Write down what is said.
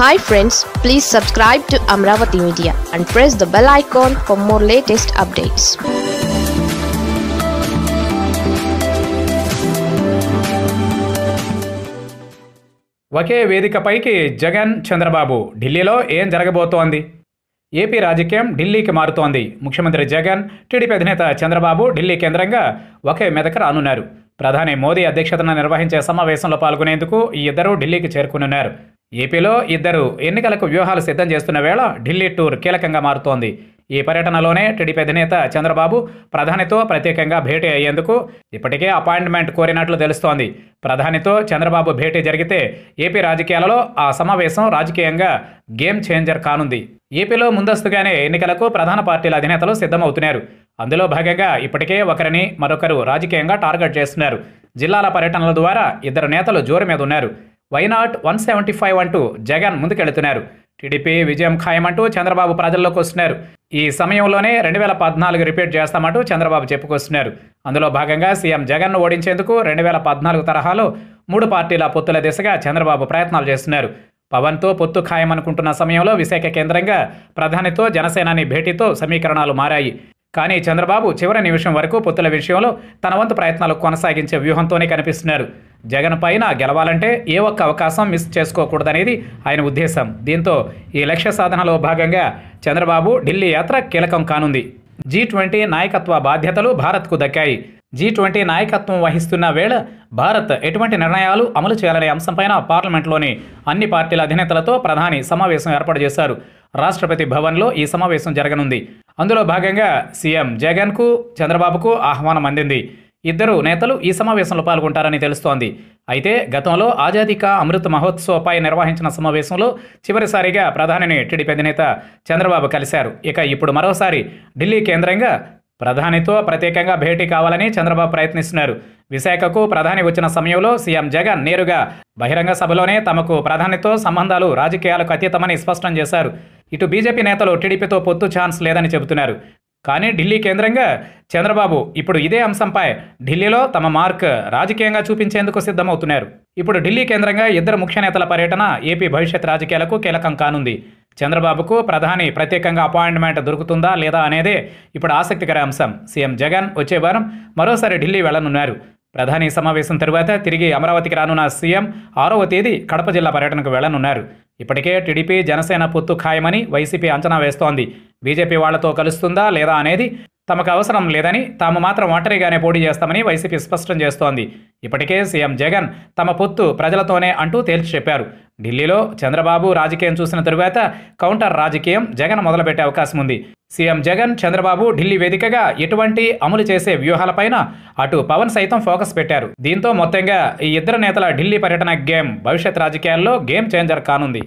hi friends please subscribe to Amaravati media and press the bell icon for more latest updates ఒకే వేదికపైకి జగన్ చంద్రబాబు ఢిల్లీలో ఏం జరగబోతోంది ఏపీ రాజకీయం ఢిల్లీకి మారుతోంది ముఖ్యమంత్రి జగన్ టీడీపీ అధినేత చంద్రబాబు ఢిల్లీ కేంద్రంగా ఒకే మెదక రానున్నారు ప్రధాని మోదీ అధ్యక్షతన నిర్వహించే సమావేశంలో పాల్గొనేందుకు ఈ ఇద్దరూ ఢిల్లీకి చేరుకునున్నారు ఏపీలో ఇద్దరు ఎన్నికలకు వ్యూహాలు సిద్ధం చేస్తున్న వేళ ఢిల్లీ టూర్ కీలకంగా మారుతోంది ఈ పర్యటనలోనే టీడీపీ అధినేత చంద్రబాబు ప్రధానితో ప్రత్యేకంగా భేటీ అయ్యేందుకు ఇప్పటికే అపాయింట్మెంట్ కోరినట్లు తెలుస్తోంది ప్రధానితో చంద్రబాబు భేటీ జరిగితే ఏపీ రాజకీయాలలో ఆ సమావేశం రాజకీయంగా గేమ్ చేంజర్ కానుంది ఏపీలో ముందస్తుగానే ఎన్నికలకు ప్రధాన పార్టీల అధినేతలు సిద్ధమవుతున్నారు అందులో భాగంగా ఇప్పటికే ఒకరిని మరొకరు రాజకీయంగా టార్గెట్ చేస్తున్నారు జిల్లాల పర్యటనల ద్వారా ఇద్దరు నేతలు జోరు మీద ఉన్నారు వైనాట్ వన్ సెవెంటీ ఫైవ్ అంటూ జగన్ ముందుకెళ్తున్నారు టీడీపీ విజయం ఖాయమంటూ చంద్రబాబు ప్రజల్లోకి వస్తున్నారు ఈ సమయంలోనే రెండు వేల పద్నాలుగు రిపీట్ చేస్తామంటూ చంద్రబాబు చెప్పుకొస్తున్నారు అందులో భాగంగా సీఎం జగన్ను ఓడించేందుకు రెండు వేల పద్నాలుగు తరహాలో మూడు పార్టీల పొత్తుల దిశగా చంద్రబాబు ప్రయత్నాలు చేస్తున్నారు పవన్తో పొత్తు ఖాయమనుకుంటున్న సమయంలో విశాఖ కేంద్రంగా ప్రధానితో జనసేనాని భేటీతో సమీకరణాలు మారాయి కానీ చంద్రబాబు చివరి నిమిషం వరకు పొత్తుల విషయంలో తన వంతు ప్రయత్నాలు కొనసాగించే వ్యూహంతోనే కనిపిస్తున్నారు జగన్ పైన గెలవాలంటే ఏ ఒక్క అవకాశం మిస్ చేసుకోకూడదనేది ఆయన ఉద్దేశం దీంతో ఈ లక్ష్య సాధనలో భాగంగా చంద్రబాబు ఢిల్లీ యాత్ర కీలకం కానుంది జీ ట్వంటీ నాయకత్వ బాధ్యతలు భారత్కు దక్కాయి జీ ట్వంటీ నాయకత్వం వహిస్తున్న వేళ భారత్ ఎటువంటి నిర్ణయాలు అమలు చేయాలనే అంశంపైన పార్లమెంట్లోని అన్ని పార్టీల అధినేతలతో ప్రధాని సమావేశం ఏర్పాటు చేశారు రాష్ట్రపతి భవన్లో ఈ సమావేశం జరగనుంది అందులో భాగంగా సీఎం జగన్కు చంద్రబాబుకు ఆహ్వానం అందింది ఇద్దరు నేతలు ఈ సమావేశంలో పాల్గొంటారని తెలుస్తోంది అయితే గతంలో ఆజాదీ కా అమృత్ మహోత్సవపై నిర్వహించిన సమావేశంలో చివరిసారిగా ప్రధానిని టీడీపీ అధినేత చంద్రబాబు కలిశారు ఇక ఇప్పుడు మరోసారి ఢిల్లీ కేంద్రంగా ప్రధానితో ప్రత్యేకంగా భేటీ కావాలని చంద్రబాబు ప్రయత్నిస్తున్నారు విశాఖకు ప్రధాని వచ్చిన సమయంలో సీఎం జగన్ నేరుగా బహిరంగ సభలోనే తమకు ప్రధానితో సంబంధాలు రాజకీయాలకు అతీతమని స్పష్టం చేశారు ఇటు బీజేపీ నేతలు టీడీపీతో పొత్తు ఛాన్స్ లేదని చెబుతున్నారు కానీ ఢిల్లీ కేంద్రంగా చంద్రబాబు ఇప్పుడు ఇదే అంశంపై ఢిల్లీలో తమ మార్క్ రాజకీయంగా చూపించేందుకు సిద్ధమవుతున్నారు ఇప్పుడు ఢిల్లీ కేంద్రంగా ఇద్దరు ముఖ్య నేతల పర్యటన ఏపీ భవిష్యత్ రాజకీయాలకు కీలకం కానుంది చంద్రబాబుకు ప్రధాని ప్రత్యేకంగా అపాయింట్మెంట్ దొరుకుతుందా లేదా అనేదే ఇప్పుడు ఆసక్తికర అంశం సీఎం జగన్ వచ్చే వారం మరోసారి ఢిల్లీ వెళ్లనున్నారు ప్రధాని సమావేశం తరువాత తిరిగి అమరావతికి రానున్న సీఎం ఆరవ తేదీ కడప జిల్లా పర్యటనకు వెళ్లనున్నారు ఇప్పటికే టీడీపీ జనసేన పొత్తు ఖాయమని వైసీపీ అంచనా వేస్తోంది బీజేపీ వాళ్లతో కలుస్తుందా లేదా అనేది తమకు అవసరం లేదని తాము మాత్రం ఒంటరిగానే పోటీ చేస్తామని వైసీపీ స్పష్టం చేస్తోంది ఇప్పటికే సీఎం జగన్ తమ పొత్తు ప్రజలతోనే అంటూ తేల్చి చెప్పారు ఢిల్లీలో చంద్రబాబు రాజకీయం చూసిన తరువాత కౌంటర్ రాజకీయం జగన్ మొదలుపెట్టే అవకాశం ఉంది సీఎం జగన్ చంద్రబాబు ఢిల్లీ వేదికగా ఎటువంటి అమలు చేసే వ్యూహాలపైన అటు పవన్ సైతం ఫోకస్ పెట్టారు దీంతో మొత్తంగా ఈ ఇద్దరు నేతల ఢిల్లీ పర్యటన గేమ్ భవిష్యత్ రాజకీయాల్లో గేమ్ చేంజర్ కానుంది